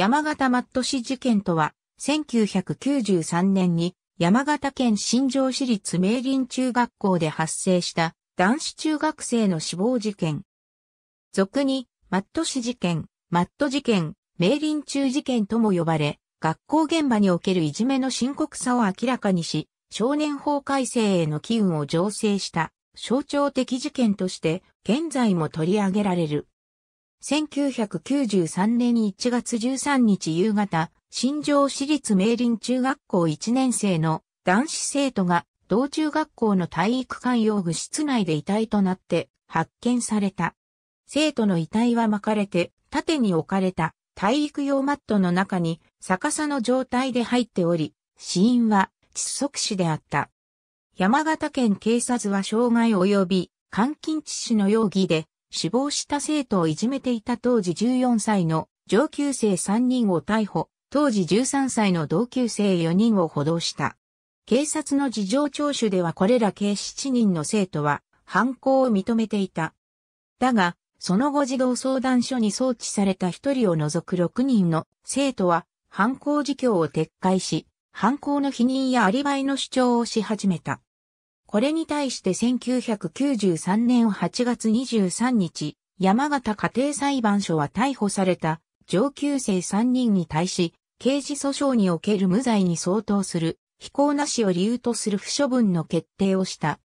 山形マット氏事件とは、1993年に山形県新庄市立明林中学校で発生した男子中学生の死亡事件。俗に、マット氏事件、マット事件、明林中事件とも呼ばれ、学校現場におけるいじめの深刻さを明らかにし、少年法改正への機運を醸成した象徴的事件として現在も取り上げられる。1993年1月13日夕方、新庄市立明林中学校1年生の男子生徒が同中学校の体育館用具室内で遺体となって発見された。生徒の遺体は巻かれて縦に置かれた体育用マットの中に逆さの状態で入っており、死因は窒息死であった。山形県警察は傷害及び監禁致死の容疑で死亡した生徒をいじめていた当時14歳の上級生3人を逮捕、当時13歳の同級生4人を補導した。警察の事情聴取ではこれら計7人の生徒は犯行を認めていた。だが、その後児童相談所に送致された1人を除く6人の生徒は犯行事況を撤回し、犯行の否認やアリバイの主張をし始めた。これに対して1993年8月23日、山形家庭裁判所は逮捕された上級生3人に対し、刑事訴訟における無罪に相当する非行なしを理由とする不処分の決定をした。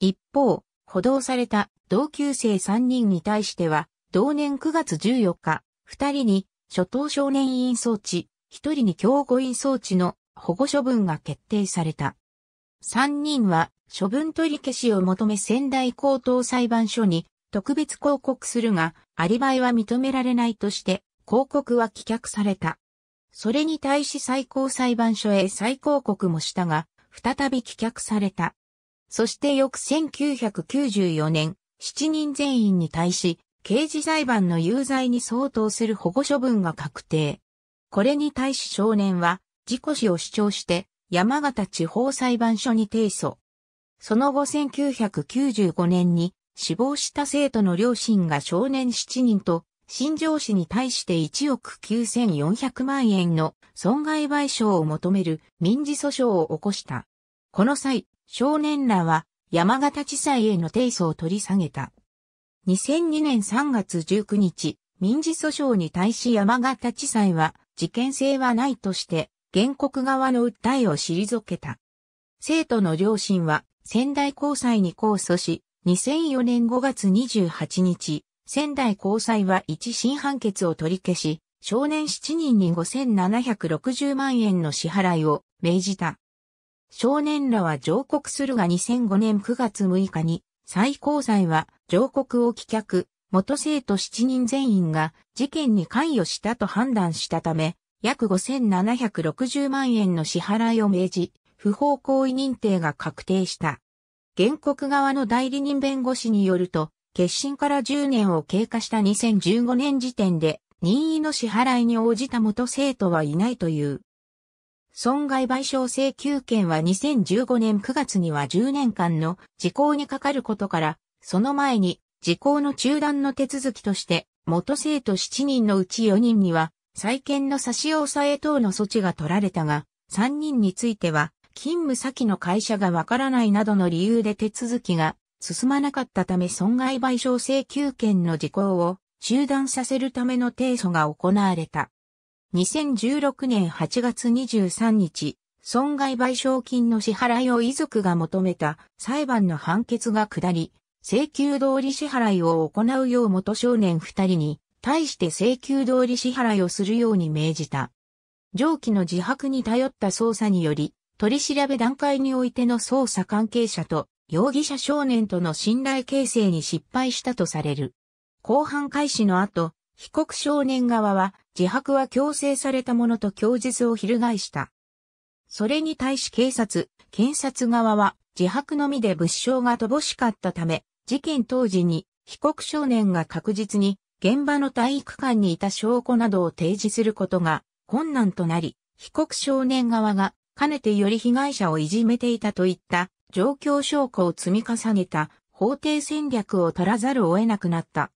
一方、補導された同級生3人に対しては、同年9月14日、2人に初等少年院装置、1人に強護院装置の保護処分が決定された。3人は処分取り消しを求め仙台高等裁判所に特別広告するが、アリバイは認められないとして、広告は棄却された。それに対し最高裁判所へ再広告もしたが、再び棄却された。そして翌1994年、7人全員に対し、刑事裁判の有罪に相当する保護処分が確定。これに対し少年は、事故死を主張して、山形地方裁判所に提訴。その後1995年に死亡した生徒の両親が少年7人と、新庄市に対して1億9400万円の損害賠償を求める民事訴訟を起こした。この際、少年らは山形地裁への提訴を取り下げた。2002年3月19日、民事訴訟に対し山形地裁は事件性はないとして、原告側の訴えを退けた。生徒の両親は仙台高裁に控訴し、2004年5月28日、仙台高裁は一審判決を取り消し、少年7人に5760万円の支払いを命じた。少年らは上告するが2005年9月6日に、最高裁は上告を棄却、元生徒7人全員が事件に関与したと判断したため、約5760万円の支払いを命じ、不法行為認定が確定した。原告側の代理人弁護士によると、決心から10年を経過した2015年時点で、任意の支払いに応じた元生徒はいないという。損害賠償請求権は2015年9月には10年間の時効にかかることから、その前に時効の中断の手続きとして、元生徒7人のうち4人には、再建の差し押さえ等の措置が取られたが、3人については、勤務先の会社がわからないなどの理由で手続きが進まなかったため損害賠償請求権の事項を中断させるための提訴が行われた。2016年8月23日、損害賠償金の支払いを遺族が求めた裁判の判決が下り、請求通り支払いを行うよう元少年二人に対して請求通り支払いをするように命じた。上記の自白に頼った捜査により、取り調べ段階においての捜査関係者と容疑者少年との信頼形成に失敗したとされる。公判開始の後、被告少年側は自白は強制されたものと供述を翻した。それに対し警察、検察側は自白のみで物証が乏しかったため、事件当時に被告少年が確実に現場の体育館にいた証拠などを提示することが困難となり、被告少年側がかねてより被害者をいじめていたといった状況証拠を積み重ねた法廷戦略を取らざるを得なくなった。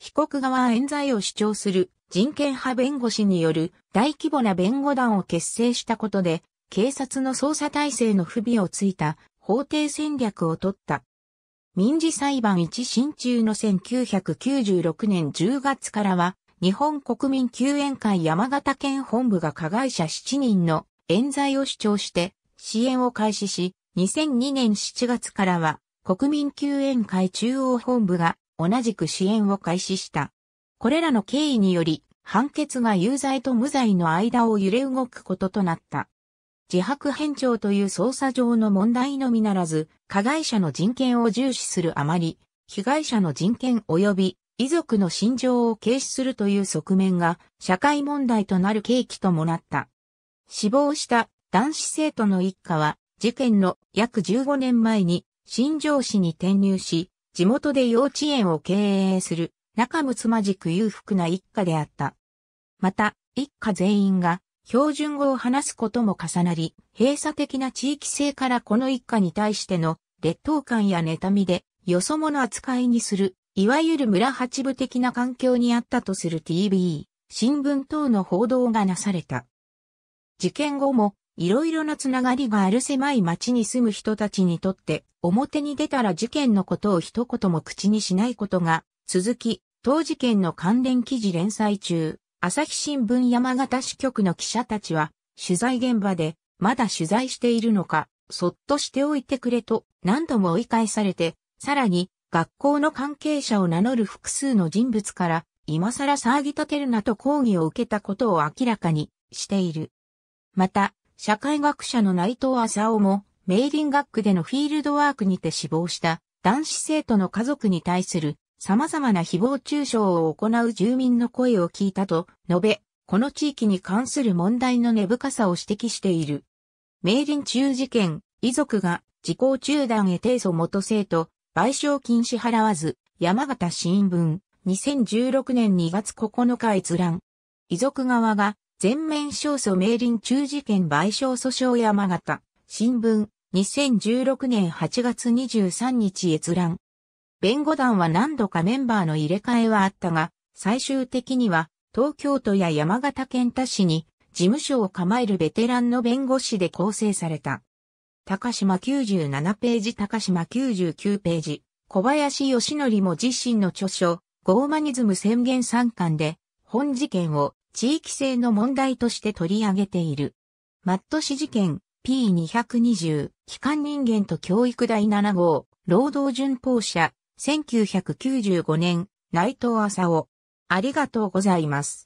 被告側冤罪を主張する人権派弁護士による大規模な弁護団を結成したことで、警察の捜査体制の不備をついた法廷戦略を取った。民事裁判一新中の1996年10月からは、日本国民救援会山形県本部が加害者7人の冤罪を主張して支援を開始し、2002年7月からは国民救援会中央本部が同じく支援を開始した。これらの経緯により、判決が有罪と無罪の間を揺れ動くこととなった。自白返帳という捜査上の問題のみならず、加害者の人権を重視するあまり、被害者の人権及び遺族の心情を軽視するという側面が社会問題となる契機ともなった。死亡した男子生徒の一家は、事件の約15年前に新庄市に転入し、地元で幼稚園を経営する仲睦まじく裕福な一家であった。また、一家全員が標準語を話すことも重なり、閉鎖的な地域性からこの一家に対しての劣等感や妬みで、よそ者扱いにする、いわゆる村八部的な環境にあったとする TV、新聞等の報道がなされた。事件後もいろいろなつながりがある狭い町に住む人たちにとって表に出たら事件のことを一言も口にしないことが続き、当事件の関連記事連載中、朝日新聞山形支局の記者たちは取材現場でまだ取材しているのか、そっとしておいてくれと何度も追い返されて、さらに学校の関係者を名乗る複数の人物から今更騒ぎ立てるなと抗議を受けたことを明らかにしている。また、社会学者の内藤浅尾も、メイリン学区でのフィールドワークにて死亡した男子生徒の家族に対する様々な誹謗中傷を行う住民の声を聞いたと述べ、この地域に関する問題の根深さを指摘している。メイリン中事件、遺族が時効中断へ提訴元生徒、賠償金支払わず、山形新聞、2016年2月9日閲覧。遺族側が全面勝訴明林中事件賠償訴訟山形、新聞、2016年8月23日閲覧。弁護団は何度かメンバーの入れ替えはあったが、最終的には東京都や山形県他市に事務所を構えるベテランの弁護士で構成された。高島97ページ、高島99ページ、小林義則も自身の著書、ゴーマニズム宣言参巻で、本事件を地域性の問題として取り上げている。マット氏事件 P220 機関人間と教育第7号労働順法者1995年内藤浅尾ありがとうございます。